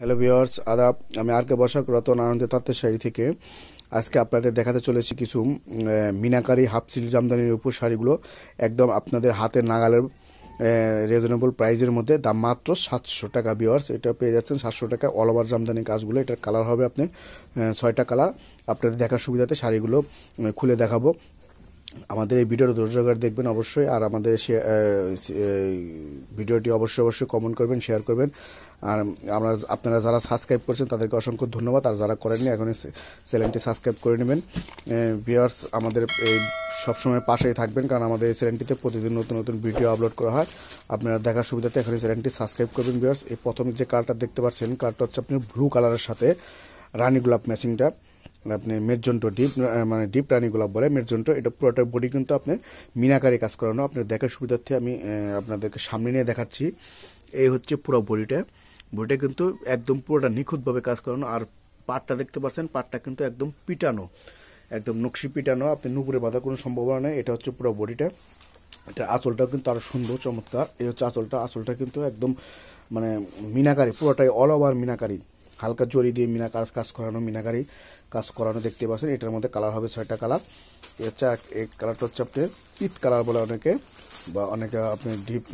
hello viewers আদাব আমি আর কে বসাক রতন আনন্দ তত্ত্বের শাড়ি থেকে আজকে আপনাদের দেখাতে চলেছি কিছু মিনাকারি হাফ সিল জামদানির উপর শাড়িগুলো একদম আপনাদের হাতের নাগালের রিজনেবল প্রাইজের মধ্যে দাম মাত্র সাতশো টাকা বিওয়ার্স এটা পেয়ে যাচ্ছেন সাতশো টাকা অল ওভার জামদানি কাজগুলো এটার কালার হবে আপনার ছয়টা কালার আপনাদের দেখার সুবিধাতে শাড়িগুলো খুলে দেখাবো আমাদের এই ভিডিওটা দশ দেখবেন অবশ্যই আর আমাদের ভিডিওটি অবশ্যই অবশ্যই কমেন্ট করবেন শেয়ার করবেন আর আমরা আপনারা যারা সাবস্ক্রাইব করছেন তাদেরকে অসংখ্য ধন্যবাদ আর যারা করেননি এখন চ্যানেলটি সাবস্ক্রাইব করে নেবেন ভিওয়ার্স আমাদের সবসময় পাশেই থাকবেন কারণ আমাদের এই চ্যানেলটিতে প্রতিদিন নতুন নতুন ভিডিও আপলোড করা হয় আপনারা দেখার সুবিধাতে এখন এই চ্যানেলটি সাবস্ক্রাইব করবেন ভিওয়ার্স এই প্রথম যে কার্ডটা দেখতে পাচ্ছেন কার্ডটা হচ্ছে আপনি ব্লু কালারের সাথে রানি গোলাপ ম্যাচিংটা মানে আপনি মেরজন্ট ডিপ মানে ডিপ রানিগুলো বলে মেরজন্ট এটা পুরোটা বডি কিন্তু আপনার মিনাকারে কাজ করানো আপনার দেখার সুবিধার্থে আমি আপনাদেরকে সামনে নিয়ে দেখাচ্ছি এই হচ্ছে পুরো বডিটা বডিটা কিন্তু একদম পুরোটা নিখুঁতভাবে কাজ করানো আর পাটটা দেখতে পাচ্ছেন পাটটা কিন্তু একদম পিটানো একদম নকশি পিটানো আপনি নুপুরে বাঁধার কোনো সম্ভাবনা নেই এটা হচ্ছে পুরো বডিটা এটা আঁচলটাও কিন্তু আরও সুন্দর চমৎকার এই হচ্ছে আঁচলটা আঁচলটা কিন্তু একদম মানে মিনাকারি পুরোটাই অল ওভার মিনাকারি হালকা জড়ি দিয়ে মিনা কাজ কাজ করানো মিনাকারি কাজ করানো দেখতে পাচ্ছেন এটার মধ্যে কালার হবে ছয়টা কালার এছাড়া এক কালারটা হচ্ছে আপনার পিত কালার বলে অনেকে বা অনেকে আপনি ডিপ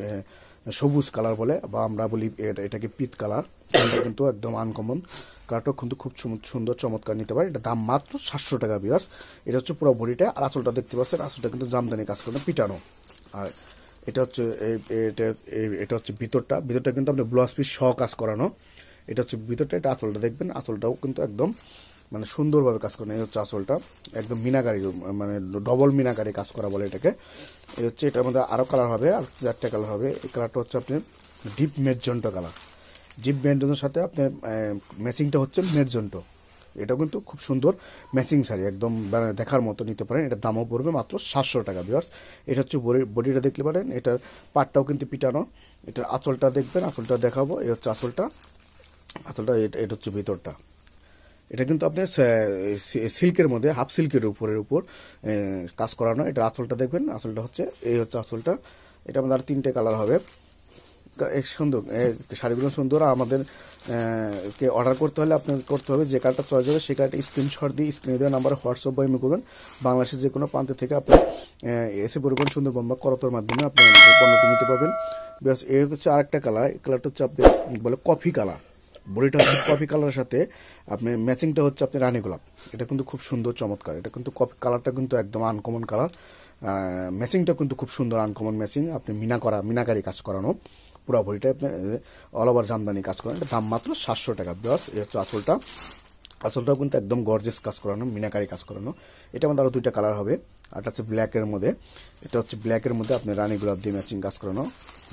সবুজ কালার বলে বা আমরা বলি এটাকে পিত কালার এটা কিন্তু একদম আনকমন কালারটা কিন্তু খুব সুন্দর চমৎকার নিতে পারে এটা দাম মাত্র সাতশো টাকা বিয়ার্স এটা হচ্ছে পুরো বডিটা আর আসলটা দেখতে পাচ্ছেন আসলটা কিন্তু জামদানি কাজ করে পিটানো আর এটা হচ্ছে এটা এটা হচ্ছে ভিতরটা ভিতরটা কিন্তু আপনার ব্লাউজ পিস শ কাজ করানো এটা হচ্ছে ভিতরটা এটা আঁচলটা দেখবেন আঁচলটাও কিন্তু একদম মানে সুন্দরভাবে কাজ করে এই হচ্ছে আঁচলটা একদম মিনাকারি মানে ডবল মিনাকারি কাজ করা বলে এটাকে এই হচ্ছে এটার মধ্যে আরও কালার হবে আর চারটে কালার হবে এই কালারটা হচ্ছে আপনি ডিপ মেটজন্ট কালার ডিপ মেডজন্টোর সাথে আপনি ম্যাচিংটা হচ্ছে মেটজন্ট এটাও কিন্তু খুব সুন্দর ম্যাচিং শাড়ি একদম মানে দেখার মতো নিতে পারেন এটা দামও পড়বে মাত্র সাতশো টাকা বিয়ার্স এটা হচ্ছে বডিটা দেখতে পারেন এটার পাটটাও কিন্তু পিটানো এটার আঁচলটা দেখবেন আঁচলটা দেখাবো এই হচ্ছে আঁচলটা আসলটা এটা হচ্ছে ভিতরটা এটা কিন্তু আপনি সিল্কের মধ্যে হাফ সিল্কের উপরের উপর কাজ করানো এটা আসলটা দেখবেন আসলটা হচ্ছে এই হচ্ছে আসলটা এটা আমাদের আর তিনটে কালার হবে এক সুন্দর শাড়িগুলো সুন্দর আমাদের কে অর্ডার করতে হলে আপনার করতে হবে যে কার্ডটা চয়েস হবে সেই কার্ডটা স্ক্রিনশট দিয়ে স্ক্রিনে দেওয়া নাম্বারে হোয়াটসঅ্যাপ বা ইমে করবেন বাংলাদেশের যে কোনো প্রান্ত থেকে আপনি এসে পড়বেন সুন্দরবন বা করতর মাধ্যমে আপনি পণ্যটি নিতে পারবেন ব্যাস এর হচ্ছে আরেকটা কালার এই কালারটা হচ্ছে আপনি বলে কফি কালার বড়িটা হচ্ছে কফি কালারের সাথে আপনি ম্যাচিংটা হচ্ছে আপনি রানি গোলাপ এটা কিন্তু খুব সুন্দর চমৎকার এটা কিন্তু কফি কালারটা কিন্তু একদম আনকমন কালার ম্যাচিংটা কিন্তু খুব সুন্দর আনকমন ম্যাচিং আপনি মিনা করা মিনাকারি কাজ করানো পুরো বড়িটা আপনার অল ওভার জামদানি কাজ করেন দাম মাত্র সাতশো টাকা বিয়ার্স এই হচ্ছে আসলটা আসলটাও কিন্তু একদম গর্জেস কাজ করানো মিনাকারি কাজ করানো এটা আমাদের আরও দুইটা কালার হবে আর হচ্ছে ব্ল্যাকের মধ্যে এটা হচ্ছে ব্ল্যাকের মধ্যে আপনি রানি গোলাপ দিয়ে ম্যাচিং কাজ করানো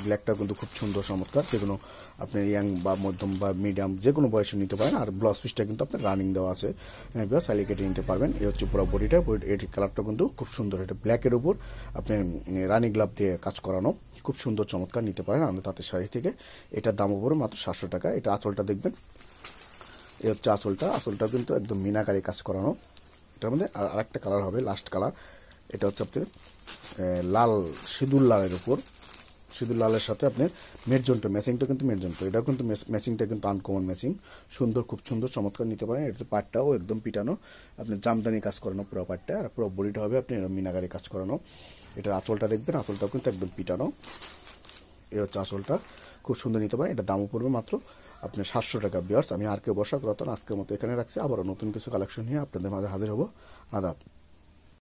ব্ল্যাকটাও কিন্তু খুব সুন্দর চমৎকার যে কোনো আপনি ইয়াং বা মধ্যম বা মিডিয়াম যে কোনো বয়সে নিতে পারেন আর ব্লাউজ পিসটা কিন্তু আপনার রানিং দেওয়া আছে সাইলে হ্যাঁ, কেটে নিতে পারবেন এই হচ্ছে পুরো বডিটা এটির কালারটা কিন্তু খুব সুন্দর এটা ব্ল্যাকের উপর আপনি রানি গ্লাব দিয়ে কাজ করানো খুব সুন্দর চমৎকার নিতে পারেন আমাদের তাঁতের শাড়ি থেকে এটার দাম উপরে মাত্র সাতশো টাকা এটা আঁচলটা দেখবেন এই হচ্ছে আসলটা আসলটা কিন্তু একদম মিনাকারি কাজ করানো এটার মধ্যে আর আরেকটা কালার হবে লাস্ট কালার এটা হচ্ছে আপনার লাল সিঁদুর লালের উপর সিঁদুর লালের সাথে আপনার মেরজনটা ম্যাচিংটা কিন্তু মেরজনটা এটাও কিন্তু ম্যাচিংটা কিন্তু আনকমন ম্যাচিং সুন্দর খুব সুন্দর চমৎকার নিতে পারেন এটা পাটটাও একদম পিটানো আপনি জামদানি কাজ করানো পুরো পাটটা আর পুরো বডিটা হবে আপনি মিনাকারি কাজ করানো এটার আঁচলটা দেখবেন আঁচলটাও কিন্তু একদম পিটানো এ হচ্ছে আঁচলটা খুব সুন্দর নিতে পারেন এটা দামও পড়বে মাত্র আপনার সাতশো টাকা বিয়ার্স আমি আর কেউ বসাক রতন আজকের মতো এখানে রাখছি আবারও নতুন কিছু কালেকশন নিয়ে আপনাদের মাঝে হাজির হবো আদাব